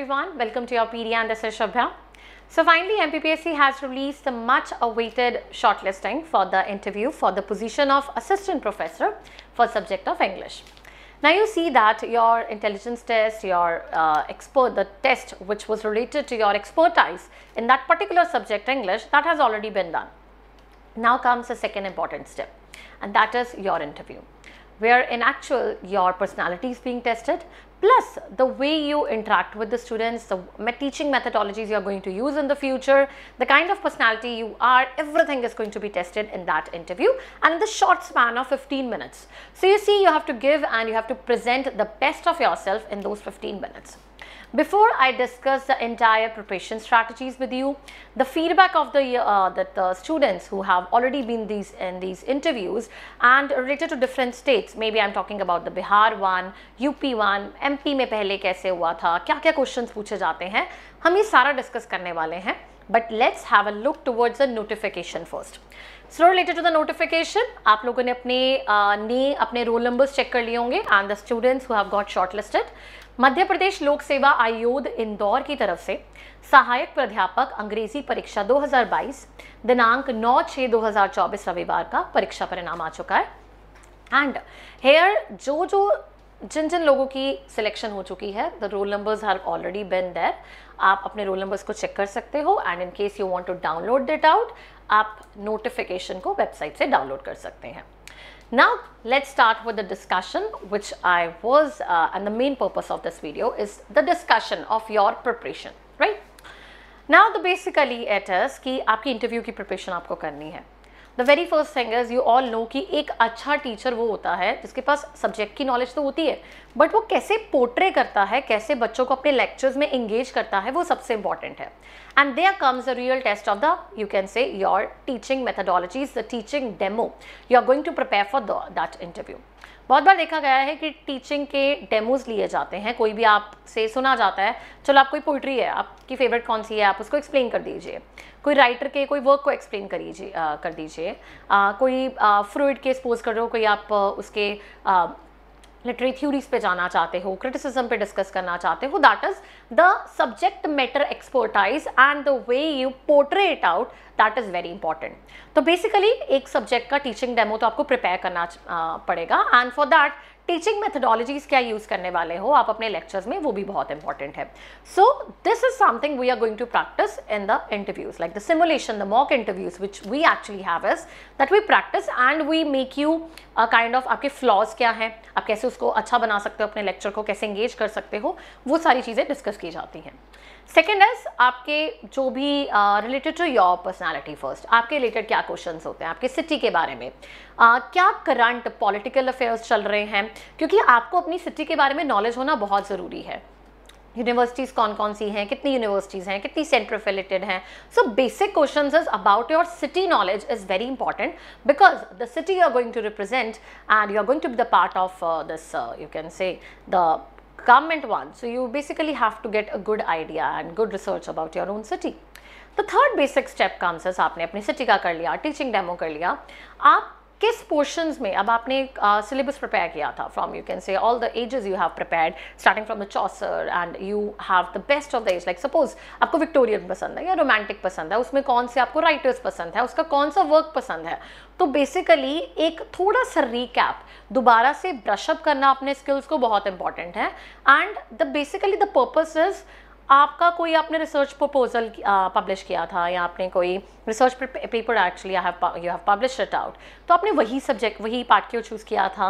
everyone, welcome to your PD and this is So finally MPPSC has released the much awaited shortlisting for the interview for the position of assistant professor for subject of English. Now you see that your intelligence test, your uh, expert, the test which was related to your expertise in that particular subject English that has already been done. Now comes the second important step and that is your interview where in actual your personality is being tested plus the way you interact with the students, the teaching methodologies you are going to use in the future, the kind of personality you are, everything is going to be tested in that interview and in the short span of 15 minutes. So you see you have to give and you have to present the best of yourself in those 15 minutes. Before I discuss the entire preparation strategies with you, the feedback of the uh, that the students who have already been these in these interviews and related to different states, maybe I'm talking about the Bihar one, UP one, MP में पहले कैसे हुआ था, क्या क्या questions पूछे जाते हैं, हम ये सारा discuss करने वाले हैं. But let's have a look towards the notification first. related to the notification, आप लोगों ने अपने uh, ने अपने roll numbers check कर लिए होंगे and the students who have got shortlisted. मध्य प्रदेश लोक सेवा आयोग इंदौर की तरफ से सहायक प्राध्यापक अंग्रेजी परीक्षा 2022 दिनांक 9 छः 2024 रविवार का परीक्षा परिणाम आ चुका है एंड हेयर जो जो जिन जिन लोगों की सिलेक्शन हो चुकी है the roll numbers have already been there आप अपने रोल नंबर्स को चेक कर सकते हो and in case you want to download it out आप नोटिफिकेशन को वेबसाइट से डाउनलोड कर सकते हैं Now let's start with the discussion which I was uh, and the main purpose of this video is the discussion of your preparation right. Now the basically it is that आपकी interview की preparation आपको करनी है the very first thing is you all know कि एक अच्छा teacher वो होता है जिसके पास सब्जेक्ट की नॉलेज तो होती है बट वो कैसे पोर्ट्रे करता है कैसे बच्चों को अपने लेक्चर्स में इंगेज करता है वो सबसे इंपॉर्टेंट है and there comes a real test of the you can say your teaching methodologies the teaching demo you are going to prepare for that interview बहुत बार देखा गया है कि टीचिंग के डेमोज लिए जाते हैं कोई भी आपसे सुना जाता है चलो आप कोई पोइट्री है आपकी फेवरेट कौन सी है आप उसको एक्सप्लेन कर दीजिए कोई राइटर के कोई वर्क को एक्सप्लेन करीजिए कर दीजिए कोई फ्रूड के रहे करो कोई आप उसके लिटरेरी थ्योरीज पे जाना चाहते हो क्रिटिसिज्म पे डिस्कस करना चाहते हो that is the subject matter expertise and the way you portray it out that is very important तो बेसिकली एक सब्जेक्ट का टीचिंग डेमो तो आपको प्रिपेयर करना पड़ेगा and for that teaching methodologies क्या यूज़ करने वाले हो आप अपने लेक्चर्स में वो भी बहुत इंपॉर्टेंट है so this is something we are going to practice in the interviews like the simulation the mock interviews which we actually have is that we practice and we make you a kind of आपके flaws क्या है आप कैसे उसको अच्छा बना सकते हो अपने लेक्चर को कैसे एंगेज कर सकते हो वो सारी चीज़ें डिस्कस की जाती हैं सेकेंड इज आपके जो भी related to your personality first आपके रिलेटेड क्या क्वेश्चन होते हैं आपके सिटी के बारे में आ, क्या करंट पॉलिटिकल अफेयर्स चल रहे हैं क्योंकि आपको अपनी सिटी के बारे में नॉलेज होना बहुत ज़रूरी है यूनिवर्सिटीज़ कौन कौन सी हैं कितनी यूनिवर्सिटीज़ हैं कितनी सेंटर रिलेटेड हैं so basic question is about your city knowledge is very important because the city you are going to represent and you are going to be the part of this you can say the government one so you basically have to get a good idea and good research about your own city the third basic step comes आपने अपनी city का कर लिया teaching demo कर लिया आप किस portions में अब आपने सिलेबस प्रिपेयर किया था from you can say all the ages you have prepared starting from the Chaucer and you have the best of the age like suppose आपको विक्टोरियन पसंद है या रोमांटिक पसंद है उसमें कौन से आपको राइटर्स पसंद है उसका कौन सा वर्क पसंद है तो बेसिकली एक थोड़ा सा रिकैप दोबारा से ब्रशअप करना अपने स्किल्स को बहुत इंपॉर्टेंट है and the basically the purpose is आपका कोई आपने रिसर्च प्रपोजल पब्लिश किया था या आपने कोई research paper actually you have publish it out तो आपने वही सब्जेक्ट वही पार्ट क्यों चूज़ किया था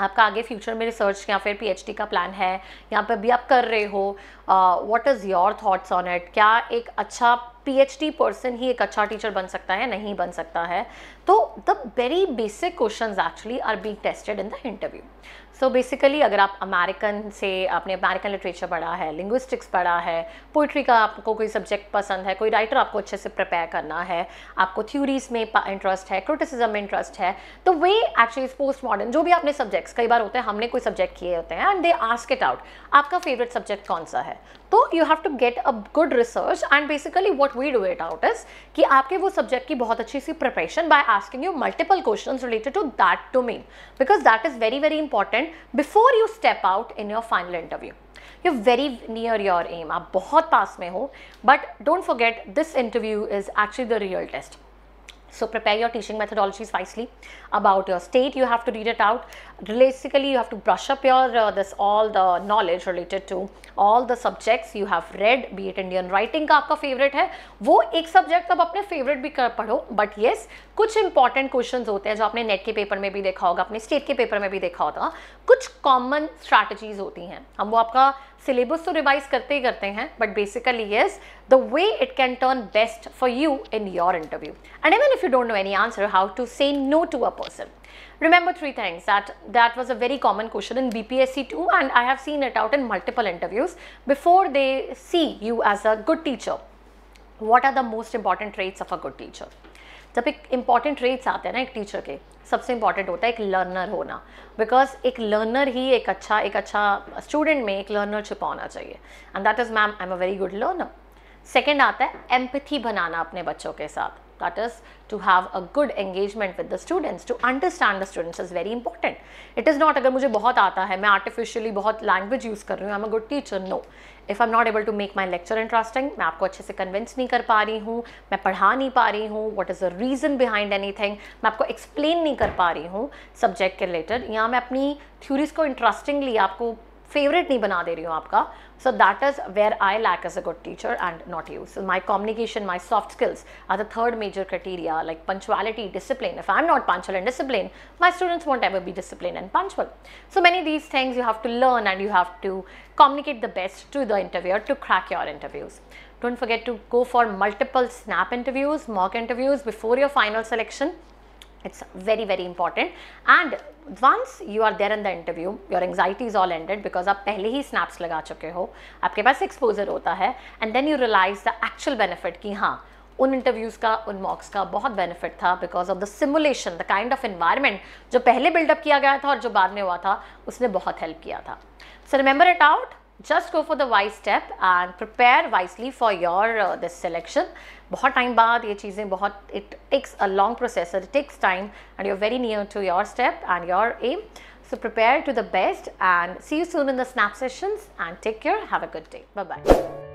आपका आगे फ्यूचर में रिसर्च या फिर पीएचडी का प्लान है यहाँ पर भी आप कर रहे हो what is your thoughts on it क्या एक अच्छा पीएचडी पर्सन ही एक अच्छा टीचर बन सकता है नहीं बन सकता है तो the very basic question actually are be tested in the interview so so basically अगर आप अमेरिकन से आपने अमेरिकन लिटरेचर पढ़ा है लिंग्विस्टिक्स पढ़ा है पोइट्री का आपको कोई सब्जेक्ट पसंद है कोई राइटर आपको अच्छे से प्रिपेयर करना है आपको थ्योरीज में इंटरेस्ट है क्रिटिसिज्म में इंटरेस्ट है तो वे एक्चुअली पोस्ट मॉडर्न जो भी आपने सब्जेक्ट्स कई बार होते हैं हमने कोई सब्जेक्ट किए होते हैं and they ask it out आपका फेवरेट सब्जेक्ट कौन सा है तो you have to get a good research and basically what we do it out is कि आपके वो सब्जेक्ट की बहुत अच्छी सी preparation by asking you multiple question related to that domain because that is very very important before you step out in your final interview. You're very near your aim. आप बहुत पास में but don't forget this interview is actually the real test. So prepare your teaching methodologies wisely about your state. You have to read it out. realistically you have to brush up your uh, this all the knowledge related to all the subjects you have read be it indian writing ka aapka favorite hai wo ek subject अब apne favorite bhi kar padho but yes kuch important questions hote hain jo aapne net ke paper mein bhi dekha hoga apne state ke paper mein bhi dekha होगा kuch common strategies hoti hain hum wo aapka syllabus to revise karte hi karte hain but basically yes the way it can turn best for you in your interview and even if you don't know any answer how to say no to a person Remember three things that that was a very common question in BPSC too and I have seen it out in multiple interviews before they see you as a good teacher. What are the most important traits of a good teacher? जब एक important traits आते हैं ना एक teacher के सबसे important होता है एक लर्नर होना बिकॉज एक लर्नर ही एक अच्छा एक अच्छा स्टूडेंट में एक लर्नर छिपा होना चाहिए and that is ma'am I am a very good learner second आता है एम्पथी बनाना अपने बच्चों के साथ that is to have a good engagement with the students to understand the students is very important it is not agar mujhe bahut aata hai main artificially bahut language use kar rahi hu i am a good teacher no if i'm not able to make my lecture interesting main aapko acche se convince nahi kar pa rahi hu main padha nahi pa rahi hu what is the reason behind anything main aapko explain nahi kar pa rahi hu subject ke related ya main apni theories ko interestingly aapko favorite नहीं बना दे रही हूँ आपका so that is where I lack as a good teacher and not you so my communication my soft skills are the third major criteria like punctuality discipline if I'm not punctual and disciplined my students won't ever be disciplined and punctual so many these things you have to learn and you have to communicate the best to the interviewer to crack your interviews don't forget to go for multiple snap interviews mock interviews before your final selection It's very, very important. And once you are there in the interview, your anxiety is all ended because आप पहले ही snaps लगा चुके हो आपके पास exposure होता है and then you realize the actual benefit कि हाँ उन इंटरव्यूज़ का उन मॉक्स का बहुत बेनिफिट था because of the simulation the kind of environment जो पहले बिल्डअप किया गया था और जो बाद में हुआ था उसने बहुत हेल्प किया था so remember it out just go for the wise step and prepare wisely for your uh, this selection बहुत time बाद ये चीज़ें बहुत it takes a long process it takes time and you're very near to your step and your aim so prepare to the best and see you soon in the snap sessions and take care have a good day bye bye